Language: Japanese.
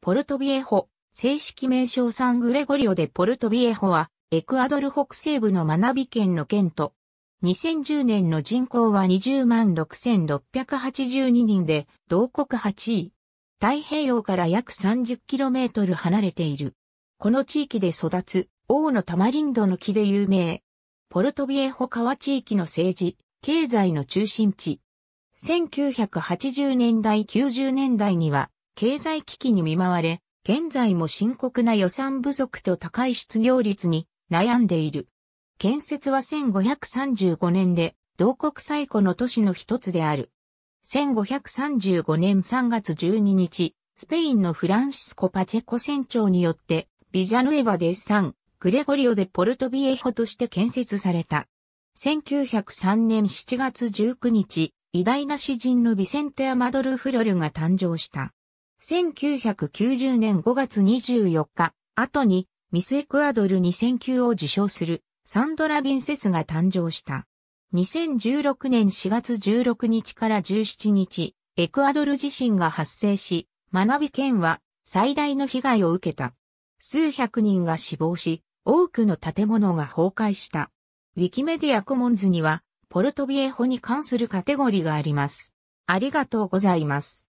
ポルトビエホ、正式名称サングレゴリオでポルトビエホは、エクアドル北西部のマナビ県の県と、2010年の人口は20万6682人で、同国8位。太平洋から約 30km 離れている。この地域で育つ、王のタマリンドの木で有名。ポルトビエホ川地域の政治、経済の中心地。1980年代90年代には、経済危機に見舞われ、現在も深刻な予算不足と高い失業率に悩んでいる。建設は1535年で、同国最古の都市の一つである。1535年3月12日、スペインのフランシスコ・パチェコ船長によって、ビジャヌエバ・デッサン、グレゴリオ・でポルトビエホとして建設された。1903年7月19日、偉大な詩人のビセンテ・アマドル・フロルが誕生した。1990年5月24日、後にミスエクアドル2009を受賞するサンドラ・ビンセスが誕生した。2016年4月16日から17日、エクアドル地震が発生し、学び県は最大の被害を受けた。数百人が死亡し、多くの建物が崩壊した。ウィキメディアコモンズには、ポルトビエホに関するカテゴリーがあります。ありがとうございます。